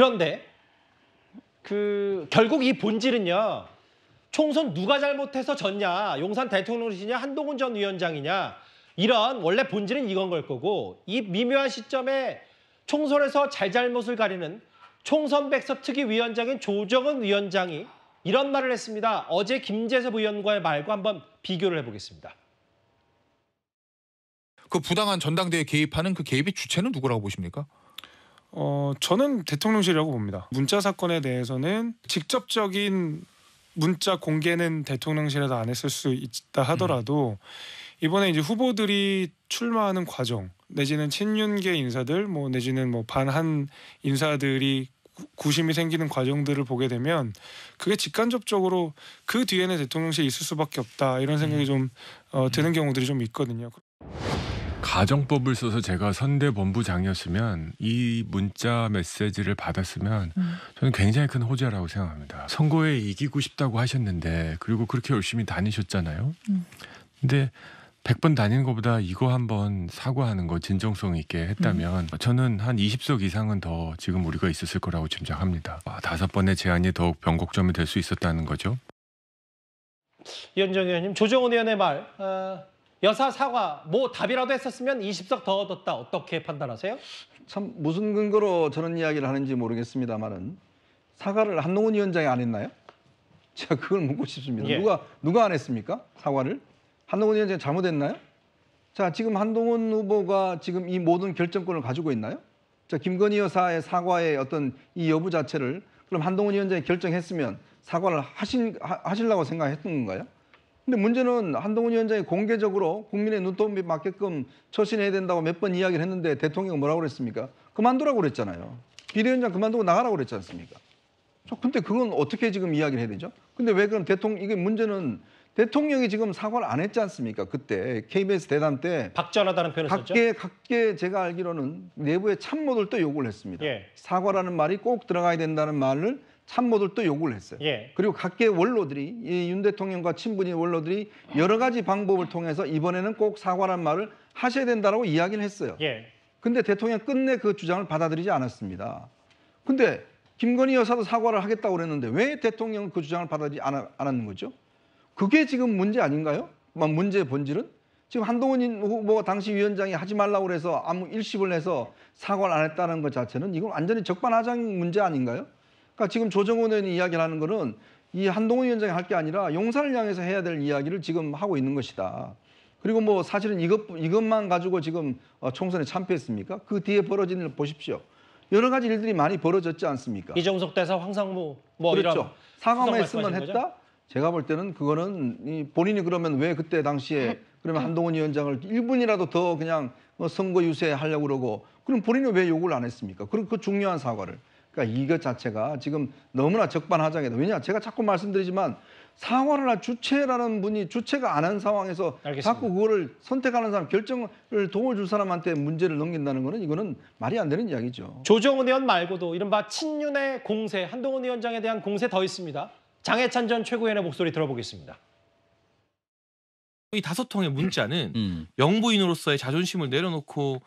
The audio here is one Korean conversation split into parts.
그런데 그 결국 이 본질은요. 총선 누가 잘못해서 졌냐, 용산 대통령이시냐, 한동훈 전 위원장이냐 이런 원래 본질은 이건 걸 거고 이 미묘한 시점에 총선에서 잘잘못을 가리는 총선 백서 특위 위원장인 조정은 위원장이 이런 말을 했습니다. 어제 김재섭 의원과의 말과 한번 비교를 해보겠습니다. 그 부당한 전당대회 개입하는 그 개입의 주체는 누구라고 보십니까? 어, 저는 대통령실이라고 봅니다. 문자 사건에 대해서는 직접적인 문자 공개는 대통령실에서 안 했을 수 있다 하더라도 이번에 이제 후보들이 출마하는 과정 내지는 친윤계 인사들 뭐 내지는 뭐 반한 인사들이 구심이 생기는 과정들을 보게 되면 그게 직간접적으로 그 뒤에는 대통령실에 있을 수밖에 없다 이런 생각이 음. 좀 어, 드는 음. 경우들이 좀 있거든요. 가정법을 써서 제가 선대본부장이었으면 이 문자 메시지를 받았으면 음. 저는 굉장히 큰 호재라고 생각합니다. 선거에 이기고 싶다고 하셨는데 그리고 그렇게 열심히 다니셨잖아요. 음. 근데 100번 다니는 것보다 이거 한 번 사과하는 거 진정성 있게 했다면 음. 저는 한 20석 이상은 더 지금 우리가 있었을 거라고 짐작합니다. 아, 다섯 번의 제안이 더욱 변곡점이 될 수 있었다는 거죠. 이정 의원님, 조정은 의원의 말 어... 여사 사과 뭐 답이라도 했었으면 20석 더 얻었다 어떻게 판단하세요? 참 무슨 근거로 저런 이야기를 하는지 모르겠습니다만은 사과를 한동훈 위원장이 안 했나요? 제가 그걸 묻고 싶습니다. 예. 누가 누가 안 했습니까? 사과를 한동훈 위원장이 잘못했나요? 자 지금 한동훈 후보가 지금 이 모든 결정권을 가지고 있나요? 자 김건희 여사의 사과의 어떤 이 여부 자체를 그럼 한동훈 위원장이 결정했으면 사과를 하신 하, 하시려고 생각했던 건가요? 근데 문제는 한동훈 위원장이 공개적으로 국민의 눈도움 맞게끔 처신해야 된다고 몇 번 이야기를 했는데 대통령은 뭐라고 그랬습니까? 그만두라고 그랬잖아요. 비대위원장 그만두고 나가라고 그랬지 않습니까? 저 근데 그건 어떻게 지금 이야기를 해야 되죠? 근데 왜 그럼 대통령 이게 문제는 대통령이 지금 사과를 안 했지 않습니까? 그때 KBS 대담 때 박전하다는 표현을 각계, 썼죠. 각계 제가 알기로는 내부의 참모들도 요구를 했습니다. 예. 사과라는 말이 꼭 들어가야 된다는 말을 참모들도 요구를 했어요. 예. 그리고 각계 원로들이 이 윤 대통령과 친분인 원로들이 여러 가지 방법을 통해서 이번에는 꼭 사과란 말을 하셔야 된다라고 이야기를 했어요. 예. 근데 대통령 끝내 그 주장을 받아들이지 않았습니다. 근데 김건희 여사도 사과를 하겠다고 그랬는데 왜 대통령은 그 주장을 받아들이지 않았는 거죠? 그게 지금 문제 아닌가요? 뭐 문제의 본질은? 지금 한동훈 후보가 당시 위원장이 하지 말라고 그래서 아무 일십을 해서 사과를 안 했다는 것 자체는 이건 완전히 적반하장 문제 아닌가요? 그러니까 지금 조정훈 의원이 이야기를 하는 거는 이 한동훈 위원장이 할 게 아니라 용산을 향해서 해야 될 이야기를 지금 하고 있는 것이다. 그리고 뭐 사실은 이것, 이것만 가지고 지금 어, 총선에 참패했습니까? 그 뒤에 벌어진 일 보십시오. 여러 가지 일들이 많이 벌어졌지 않습니까? 이정석 대사 황상무 뭐 그렇죠. 사과했으면 했다. 거죠? 제가 볼 때는 그거는 본인이 그러면 왜 그때 당시에 그러면 한동훈 위원장을 1분이라도 더 그냥 뭐 선거 유세하려고 그러고 그럼 본인은 왜 욕을 안 했습니까? 그럼 그 중요한 사과를. 그러니까 이것 자체가 지금 너무나 적반하장이다. 왜냐 제가 자꾸 말씀드리지만 상황을 할 주체라는 분이 주체가 안 한 상황에서 알겠습니다. 자꾸 그거를 선택하는 사람 결정을 도와줄 사람한테 문제를 넘긴다는 거는 이거는 말이 안 되는 이야기죠. 조정은 의원 말고도 이른바 친윤의 공세 한동훈 위원장에 대한 공세 더 있습니다. 장해찬 전 최고위원의 목소리 들어보겠습니다. 이 다섯 통의 문자는 음. 영부인으로서의 자존심을 내려놓고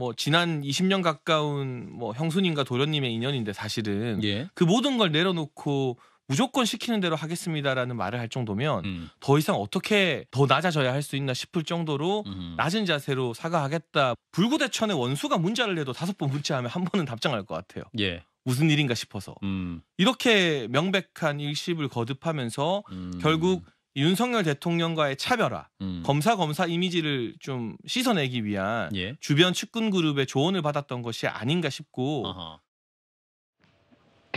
뭐 지난 20년 가까운 뭐 형수님과 도련님의 인연인데 사실은 예. 그 모든 걸 내려놓고 무조건 시키는 대로 하겠습니다라는 말을 할 정도면 음. 더 이상 어떻게 더 낮아져야 할 수 있나 싶을 정도로 음. 낮은 자세로 사과하겠다. 불구대천의 원수가 문자를 내도 다섯 번 문자하면 한 번은 답장할 것 같아요. 예. 무슨 일인가 싶어서 음. 이렇게 명백한 일십을 거듭하면서 음. 결국 윤석열 대통령과의 차별화, 음. 검사 검사 이미지를 좀 씻어내기 위한 예. 주변 측근 그룹의 조언을 받았던 것이 아닌가 싶고 어허.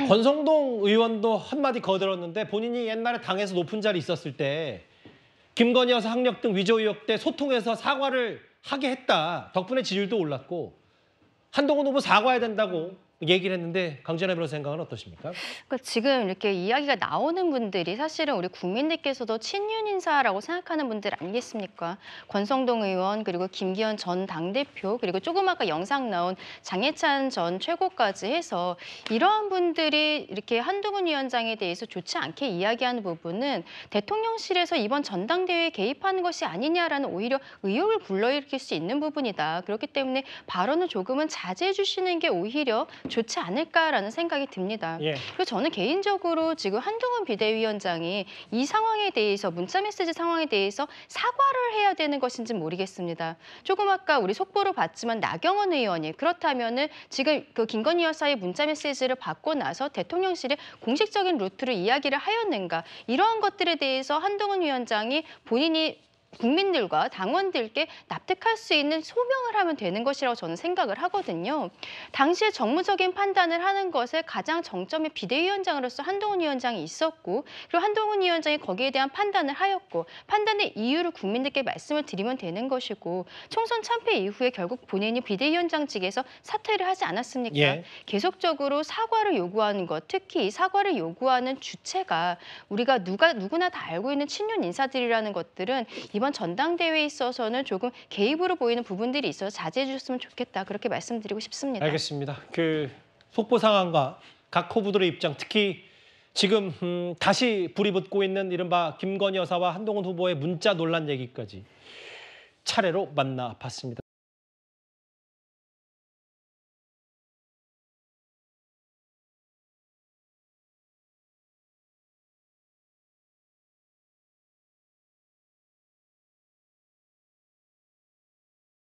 권성동 의원도 한마디 거들었는데 본인이 옛날에 당에서 높은 자리 있었을 때 김건희 여사 학력 등 위조 의혹 때 소통해서 사과를 하게 했다. 덕분에 지지율도 올랐고 한동훈 후보 사과해야 된다고 얘기를 했는데 강진아 변호사 생각은 어떠십니까? 그러니까 지금 이렇게 이야기가 나오는 분들이 사실은 우리 국민들께서도 친윤 인사라고 생각하는 분들 아니겠습니까? 권성동 의원 그리고 김기현 전 당대표 그리고 조금 아까 영상 나온 장해찬 전 최고까지 해서 이러한 분들이 이렇게 한두분 위원장에 대해서 좋지 않게 이야기하는 부분은 대통령실에서 이번 전당대회에 개입하는 것이 아니냐라는 오히려 의혹을 불러일으킬 수 있는 부분이다. 그렇기 때문에 발언을 조금은 자제해 주시는 게 오히려 좋지 않을까라는 생각이 듭니다. 예. 그리고 저는 개인적으로 지금 한동훈 비대위원장이 이 상황에 대해서 문자 메시지 상황에 대해서 사과를 해야 되는 것인지 모르겠습니다. 조금 아까 우리 속보로 봤지만 나경원 의원이 그렇다면은 지금 그 김건희 여사의 문자 메시지를 받고 나서 대통령실에 공식적인 루트로 이야기를 하였는가 이러한 것들에 대해서 한동훈 위원장이 본인이 국민들과 당원들께 납득할 수 있는 소명을 하면 되는 것이라고 저는 생각을 하거든요. 당시에 정무적인 판단을 하는 것에 가장 정점이 비대위원장으로서 한동훈 위원장이 있었고 그리고 한동훈 위원장이 거기에 대한 판단을 하였고 판단의 이유를 국민들께 말씀을 드리면 되는 것이고 총선 참패 이후에 결국 본인이 비대위원장직에서 사퇴를 하지 않았습니까? 예. 계속적으로 사과를 요구하는 것 특히 이 사과를 요구하는 주체가 우리가 누가 누구나 다 알고 있는 친윤 인사들이라는 것들은 이번 이번 전당대회에 있어서는 조금 개입으로 보이는 부분들이 있어서 자제해 주셨으면 좋겠다. 그렇게 말씀드리고 싶습니다. 알겠습니다. 그 속보 상황과 각 후보들의 입장, 특히 지금 음, 다시 불이 붙고 있는 이른바 김건희 여사와 한동훈 후보의 문자 논란 얘기까지 차례로 만나봤습니다.